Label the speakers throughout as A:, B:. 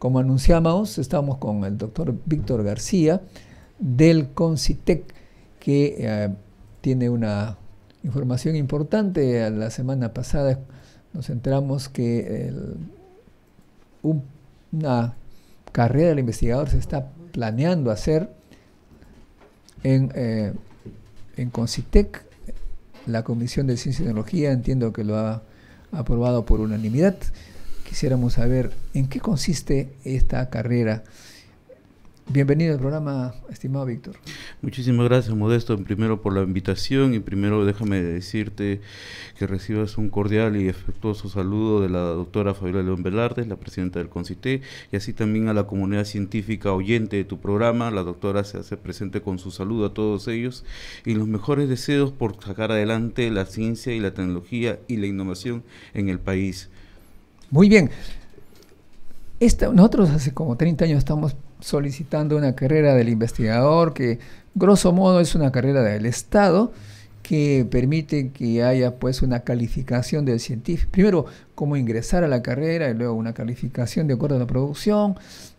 A: Como anunciamos, estamos con el doctor Víctor García del CONCITEC, que eh, tiene una información importante. La semana pasada nos enteramos que una carrera del investigador se está planeando hacer en, eh, en CONCITEC. La Comisión de Ciencia y Tecnología entiendo que lo ha aprobado por unanimidad quisiéramos saber en qué consiste esta carrera. Bienvenido al programa, estimado Víctor.
B: Muchísimas gracias, Modesto, primero por la invitación y primero déjame decirte que recibas un cordial y afectuoso saludo de la doctora Fabiola León Velarde, la presidenta del CONCITE, y así también a la comunidad científica oyente de tu programa. La doctora se hace presente con su saludo a todos ellos y los mejores deseos por sacar adelante la ciencia y la tecnología y la innovación en el país.
A: Muy bien. nosotros hace como 30 años estamos solicitando una carrera del investigador que grosso modo es una carrera del Estado que permite que haya pues una calificación del científico. Primero, cómo ingresar a la carrera y luego una calificación de acuerdo a la producción.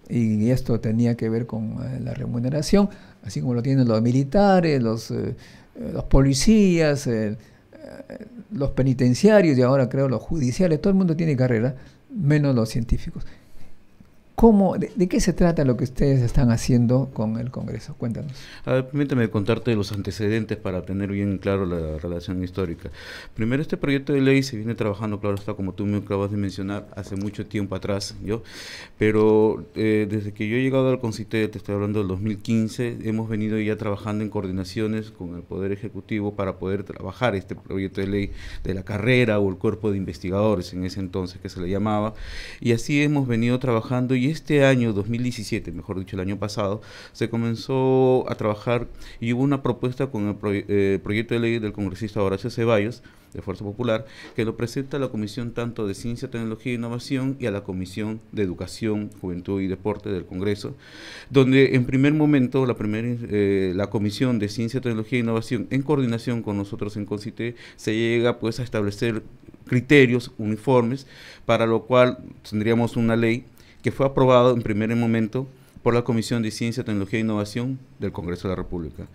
A: Y esto tenía que ver con eh, la remuneración, así como lo tienen los militares, los, eh, eh, policías, los penitenciarios y ahora creo los judiciales, todo el mundo tiene carrera, menos los científicos. ¿Cómo, de, qué se trata lo que ustedes están haciendo con el Congreso? Cuéntanos.
B: A ver, permítame contarte los antecedentes para tener bien claro la relación histórica. Primero, este proyecto de ley se viene trabajando, claro está, como tú me acabas de mencionar, hace mucho tiempo atrás, ¿yo? Pero eh, desde que yo he llegado al Concité, te estoy hablando del 2015, hemos venido ya trabajando en coordinaciones con el Poder Ejecutivo para poder trabajar este proyecto de ley de la carrera o el cuerpo de investigadores en ese entonces que se le llamaba. Y así hemos venido trabajando y este año, 2017, mejor dicho, el año pasado, se comenzó a trabajar y hubo una propuesta con el eh, proyecto de ley del congresista Horacio Ceballos, de Fuerza Popular, que lo presenta a la Comisión tanto de Ciencia, Tecnología e Innovación y a la Comisión de Educación, Juventud y Deporte del Congreso, donde en primer momento la, primera, eh, la Comisión de Ciencia, Tecnología e Innovación, en coordinación con nosotros en CONCITE, se llega pues a establecer criterios uniformes, para lo cual tendríamos una ley que fue aprobado en primer momento por la Comisión de Ciencia, Tecnología e Innovación del Congreso de la República.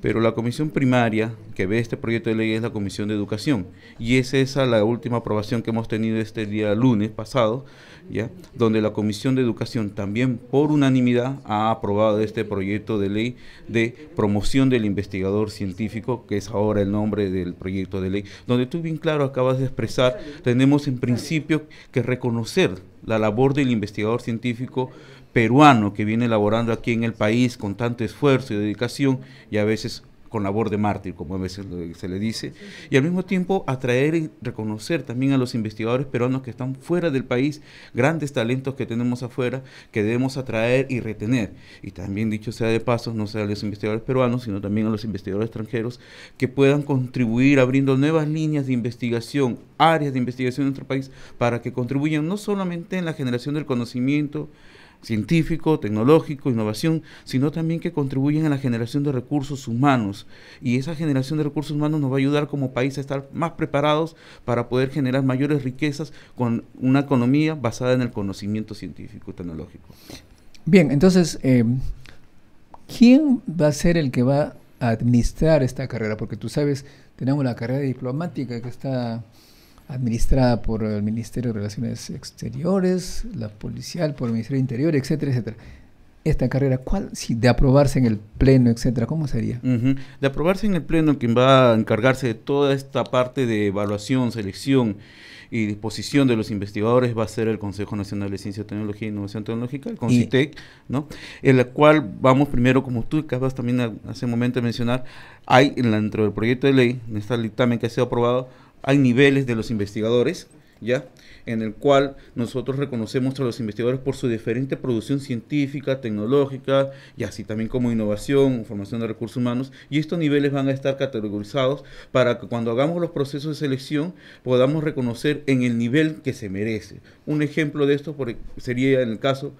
B: Pero la comisión primaria que ve este proyecto de ley es la Comisión de Educación. Y es esa la última aprobación que hemos tenido este día lunes pasado, ¿ya? donde la Comisión de Educación también por unanimidad ha aprobado este proyecto de ley de promoción del investigador científico, que es ahora el nombre del proyecto de ley, donde tú bien claro acabas de expresar, tenemos en principio que reconocer la labor del investigador científico peruano que viene elaborando aquí en el país con tanto esfuerzo y dedicación y a veces con labor de mártir, como a veces se le dice, y al mismo tiempo atraer y reconocer también a los investigadores peruanos que están fuera del país, grandes talentos que tenemos afuera, que debemos atraer y retener. Y también, dicho sea de paso, no sea a los investigadores peruanos, sino también a los investigadores extranjeros, que puedan contribuir abriendo nuevas líneas de investigación, áreas de investigación en nuestro país, para que contribuyan no solamente en la generación del conocimiento, científico, tecnológico, innovación, sino también que contribuyen a la generación de recursos humanos. Y esa generación de recursos humanos nos va a ayudar como país a estar más preparados para poder generar mayores riquezas con una economía basada en el conocimiento científico y tecnológico.
A: Bien, entonces, eh, ¿quién va a ser el que va a administrar esta carrera? Porque tú sabes, tenemos la carrera diplomática que está administrada por el Ministerio de Relaciones Exteriores, la policial por el Ministerio de Interior, etcétera, etcétera. Esta carrera, ¿cuál, si de aprobarse en el Pleno, etcétera, cómo sería?
B: De aprobarse en el Pleno, quien va a encargarse de toda esta parte de evaluación, selección y disposición de los investigadores va a ser el Consejo Nacional de Ciencia, Tecnología e Innovación Tecnológica, el CONCITEC, ¿no? En la cual vamos primero, como tú acabas también hace un momento de mencionar, hay dentro del proyecto de ley, en este dictamen que ha sido aprobado, hay niveles de los investigadores, ¿ya? En el cual nosotros reconocemos a los investigadores por su diferente producción científica, tecnológica, y así también como innovación, formación de recursos humanos, y estos niveles van a estar categorizados para que cuando hagamos los procesos de selección podamos reconocer en el nivel que se merece. Un ejemplo de esto e-, sería en el caso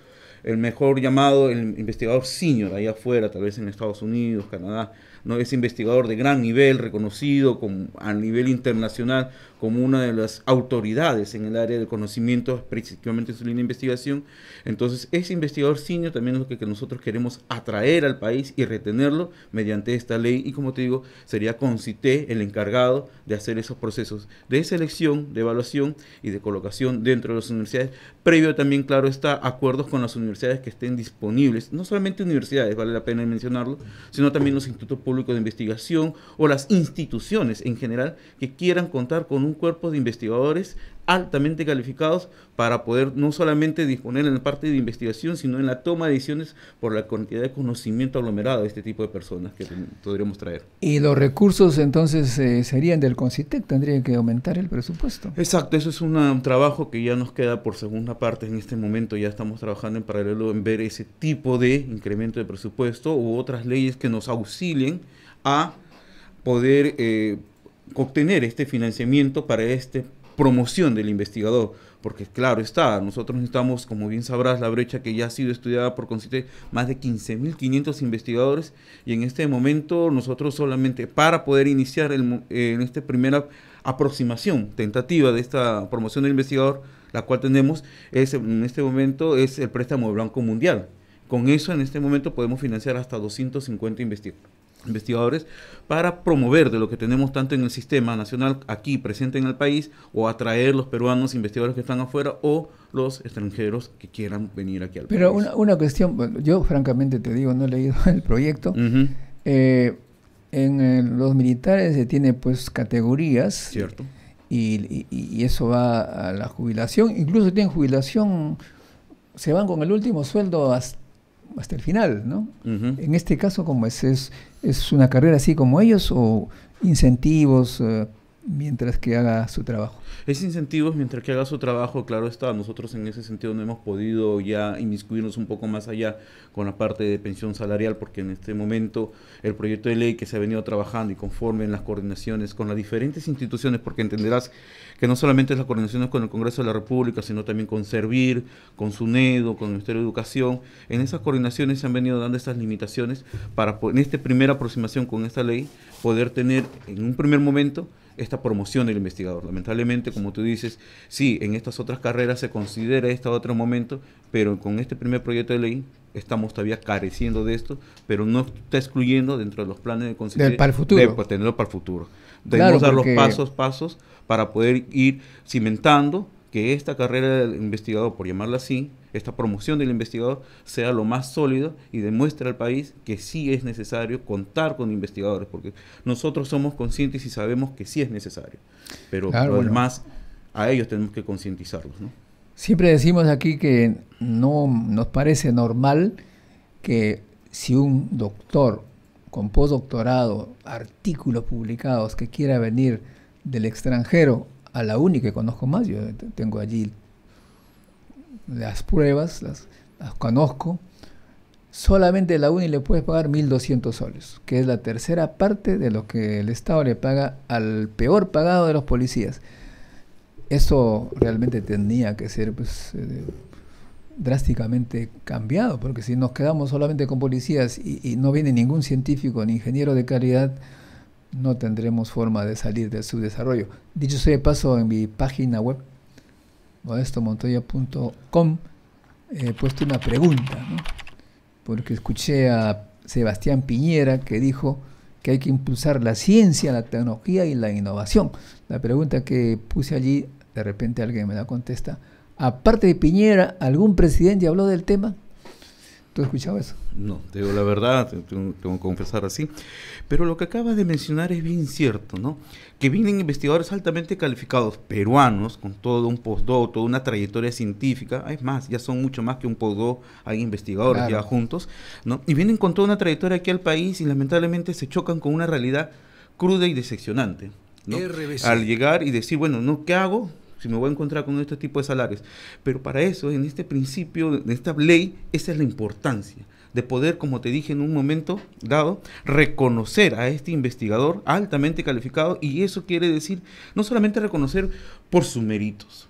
B: el mejor llamado el investigador senior ahí afuera, tal vez en Estados Unidos, Canadá, ¿no? es investigador de gran nivel, reconocido con, a nivel internacional como una de las autoridades en el área del conocimiento, principalmente en su línea de investigación. Entonces, ese investigador senior también es lo que, nosotros queremos atraer al país y retenerlo mediante esta ley. Y como te digo, sería CONCITE el encargado de hacer esos procesos de selección, de evaluación y de colocación dentro de las universidades, previo también, claro está, acuerdos con las universidades que estén disponibles, no solamente universidades, vale la pena mencionarlo, sino también los institutos públicos de investigación o las instituciones en general que quieran contar con un un cuerpo de investigadores altamente calificados para poder no solamente disponer en la parte de investigación, sino en la toma de decisiones por la cantidad de conocimiento aglomerado de este tipo de personas que podríamos traer.
A: Y los recursos entonces eh, serían del CONCITEC, tendría que aumentar el presupuesto.
B: Exacto, eso es un trabajo que ya nos queda por segunda parte en este momento, ya estamos trabajando en paralelo en ver ese tipo de incremento de presupuesto u otras leyes que nos auxilien a poder eh, obtener este financiamiento para esta promoción del investigador. Porque claro está, nosotros estamos, como bien sabrás, la brecha que ya ha sido estudiada por más de 15.500 investigadores y en este momento nosotros solamente para poder iniciar eh, en esta primera aproximación, tentativa de esta promoción del investigador, la cual tenemos, es, en este momento es el préstamo blanco mundial. Con eso en este momento podemos financiar hasta 250 investigadores investigadores para promover de lo que tenemos tanto en el sistema nacional aquí presente en el país o atraer los peruanos investigadores que están afuera o los extranjeros que quieran venir aquí al Pero país.
A: Pero una, cuestión, yo francamente te digo, no he leído el proyecto. Eh, en eh, los militares se tiene pues categorías. Cierto. Y, y, eso va a la jubilación. Incluso tienen jubilación, se van con el último sueldo hasta hasta el final, ¿no? En este caso, como es? es? ¿Es una carrera así como ellos o incentivos? Eh, mientras que haga su trabajo.
B: Es incentivos mientras que haga su trabajo, claro está. Nosotros en ese sentido no hemos podido ya inmiscuirnos un poco más allá con la parte de pensión salarial, porque en este momento el proyecto de ley que se ha venido trabajando y conforme en las coordinaciones con las diferentes instituciones, porque entenderás que no solamente las coordinaciones con el Congreso de la República, sino también con Servir, con SUNEDO, con el Ministerio de Educación, en esas coordinaciones se han venido dando estas limitaciones para en esta primera aproximación con esta ley poder tener en un primer momento esta promoción del investigador. Lamentablemente, como tú dices, sí, en estas otras carreras se considera este otro momento, pero con este primer proyecto de ley estamos todavía careciendo de esto, pero no está excluyendo dentro de los planes de considerar para el futuro. De, tenerlo para el futuro. Debemos dar los pasos, pasos para poder ir cimentando que esta carrera del investigador, por llamarla así, esta promoción del investigador sea lo más sólido y demuestre al país que sí es necesario contar con investigadores, porque nosotros somos conscientes y sabemos que sí es necesario, pero además ah, a ellos tenemos que concientizarlos. ¿no?
A: Siempre decimos aquí que no nos parece normal que si un doctor con postdoctorado, artículos publicados que quiera venir del extranjero a la UNI que conozco más, yo tengo allí las pruebas, las, las conozco, solamente la UNI le puedes pagar 1.200 soles, que es la tercera parte de lo que el Estado le paga al peor pagado de los policías. Eso realmente tenía que ser pues, eh, drásticamente cambiado, porque si nos quedamos solamente con policías y, y no viene ningún científico ni ingeniero de calidad, no tendremos forma de salir de su desarrollo. Dicho sea de paso, en mi página web, modestomontoya.com, he puesto una pregunta, porque escuché a Sebastián Piñera que dijo que hay que impulsar la ciencia, la tecnología y la innovación. La pregunta que puse allí, de repente alguien me la contesta. Aparte de Piñera, ¿algún presidente habló del tema? ¿Tú has escuchado eso?
B: No, te digo la verdad, tengo, que confesar así. Pero lo que acabas de mencionar es bien cierto, ¿no? Que vienen investigadores altamente calificados, peruanos, con todo un postdoc, toda una trayectoria científica, es más, ya son mucho más que un postdoc, hay investigadores ya juntos, ¿no? Y vienen con toda una trayectoria aquí al país y lamentablemente se chocan con una realidad cruda y decepcionante. ¿no? Al llegar y decir, bueno, ¿no? ¿qué hago? si me voy a encontrar con este tipo de salarios. Pero para eso, en este principio, en esta ley, esa es la importancia de poder, como te dije en un momento dado, reconocer a este investigador altamente calificado y eso quiere decir no solamente reconocer por sus méritos,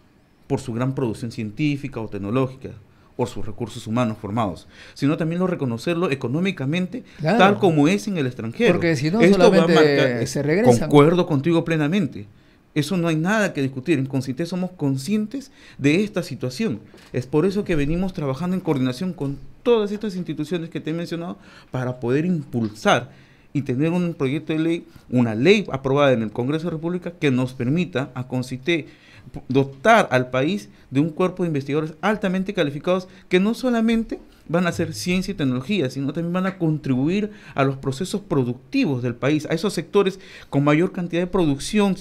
B: por su gran producción científica o tecnológica, por sus recursos humanos formados, sino también reconocerlo económicamente, tal como es en el extranjero. Porque si no, solamente marcar, se regresa. Concuerdo contigo plenamente. Eso no hay nada que discutir. En Consité somos conscientes de esta situación. Es por eso que venimos trabajando en coordinación con todas estas instituciones que te he mencionado para poder impulsar y tener un proyecto de ley, una ley aprobada en el Congreso de la República que nos permita a Consité dotar al país de un cuerpo de investigadores altamente calificados que no solamente van a hacer ciencia y tecnología, sino también van a contribuir a los procesos productivos del país, a esos sectores con mayor cantidad de producción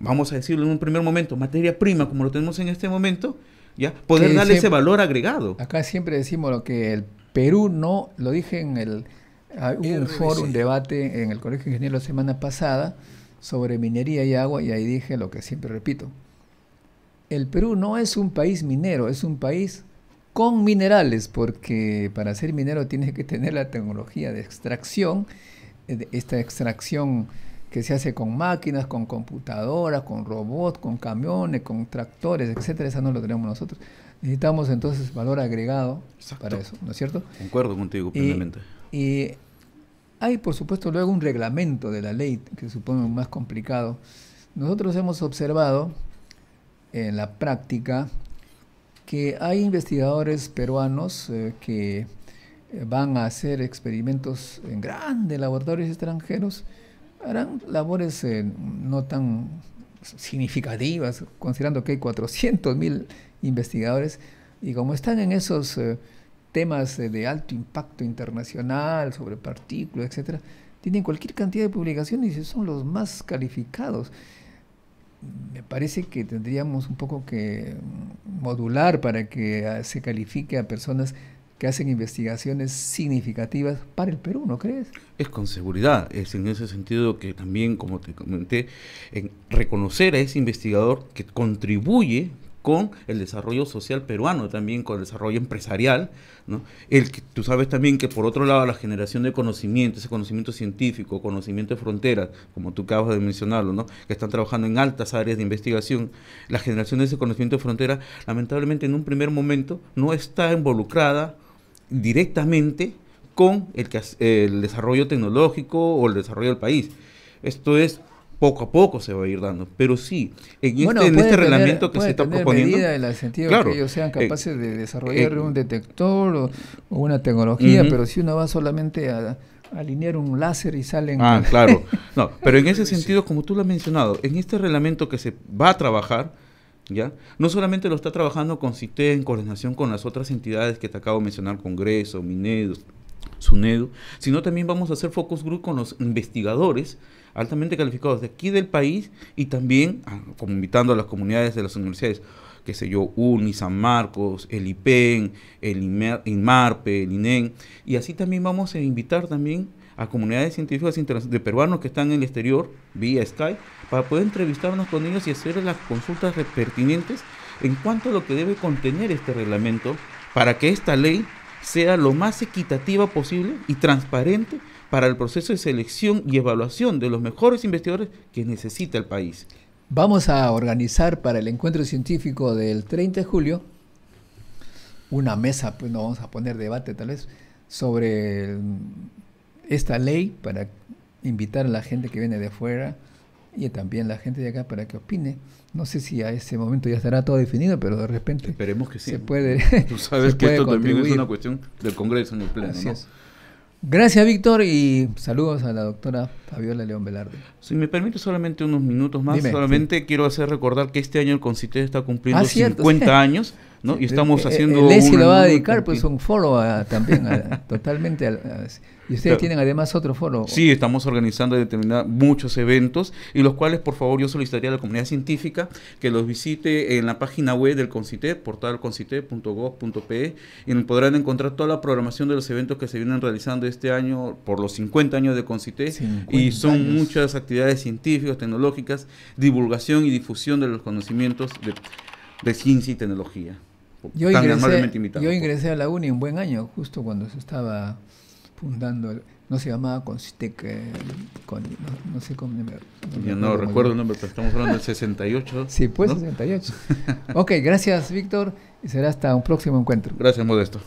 B: vamos a decirlo en un primer momento, materia prima como lo tenemos en este momento,
A: ¿ya? Poder darle ese valor agregado. Acá siempre decimos lo que el Perú no, lo dije en el, ah, hubo un foro, un debate en el Colegio de Ingenieros la semana pasada sobre minería y agua y ahí dije lo que siempre repito. El Perú no es un país minero, es un país con minerales, porque para ser minero tienes que tener la tecnología de extracción, eh, esta extracción que se hace con máquinas, con computadoras, con robots, con camiones, con tractores, etcétera, esa no lo tenemos nosotros. Necesitamos entonces valor agregado para eso, ¿no es cierto?
B: Concuerdo contigo plenamente.
A: Y, hay, por supuesto, luego un reglamento de la ley que supone más complicado. Nosotros hemos observado en la práctica que hay investigadores peruanos eh, que van a hacer experimentos en grandes laboratorios extranjeros harán labores eh, no tan significativas, considerando que hay 400.000 investigadores y como están en esos eh, temas eh, de alto impacto internacional, sobre partículas, etc., tienen cualquier cantidad de publicaciones y son los más calificados. Me parece que tendríamos un poco que mm, modular para que ah, se califique a personas que hacen investigaciones significativas para el Perú, ¿no crees?
B: Es con seguridad, es en ese sentido que también, como te comenté, en reconocer a ese investigador que contribuye con el desarrollo social peruano, también con el desarrollo empresarial, ¿no? El que tú sabes también que por otro lado la generación de conocimiento, ese conocimiento científico, conocimiento de fronteras, como tú acabas de mencionarlo, ¿no? Que están trabajando en altas áreas de investigación, la generación de ese conocimiento de frontera, lamentablemente en un primer momento no está involucrada directamente con el, el desarrollo tecnológico o el desarrollo del país. Esto es poco a poco se va a ir dando. Pero sí, en este, este reglamento que se está proponiendo. en el sentido de que ellos sean eh, capaces de eh, desarrollar eh, un
A: detector o, una tecnología, pero si uno va solamente a, alinear un láser y salen. Ah, claro.
B: No, pero en ese sentido, como tú lo has mencionado, en este reglamento que se va a trabajar, ¿Ya? No solamente lo está trabajando con CITE en coordinación con las otras entidades que te acabo de mencionar, Congreso, Minedo, SUNEDU, sino también vamos a hacer focus group con los investigadores altamente calificados de aquí del país y también ah, como invitando a las comunidades de las universidades, que sé yo, UNI, San Marcos, el IPEN, el IMARPE, el INEN, e y así también vamos a invitar también a comunidades científicas de peruanos que están en el exterior vía Skype para poder entrevistarnos con ellos y hacer las consultas pertinentes en cuanto a lo que debe contener este reglamento para que esta ley sea lo más equitativa posible y transparente para el proceso de selección y evaluación de los mejores investigadores que necesita el país.
A: Vamos a organizar para el encuentro científico del 30 de julio una mesa, pues no vamos a poner debate tal vez, sobre esta ley para invitar a la gente que viene de afuera y también la gente de acá para que opine. No sé si a ese momento ya estará todo definido, pero de repente Esperemos que sí. se puede. Tú sabes que esto también es una
B: cuestión del Congreso en el Pleno.
A: Gracias, Víctor, y saludos a la doctora Fabiola León Velarde. Si me permite solamente unos minutos más, solamente
B: quiero hacer recordar que este año el Concité está cumpliendo 50 ah, años. ¿no? Y estamos eh, eh, haciendo... El lo va a dedicar, pues,
A: un foro también, totalmente. y ustedes tienen además otro foro. Sí,
B: estamos organizando muchos eventos y los cuales, por favor, yo solicitaría a la comunidad científica que los visite en la página web del CONCITE, portalconcite.gov.pe, y podrán encontrar toda la programación de los eventos que se vienen realizando este año por los 50 años de Concite Y son muchas actividades científicas, tecnológicas, divulgación y difusión de los conocimientos de de ciencia y tecnología. Yo pues.
A: ingresé, a la UNI un buen año, justo cuando se estaba fundando, no se llamaba eh, con, no, sé cómo. No, ya no, recuerdo el
B: nombre, pero estamos hablando del 68. sí, pues 68.
A: ok, gracias Víctor y será hasta un próximo encuentro.
B: Gracias Modesto.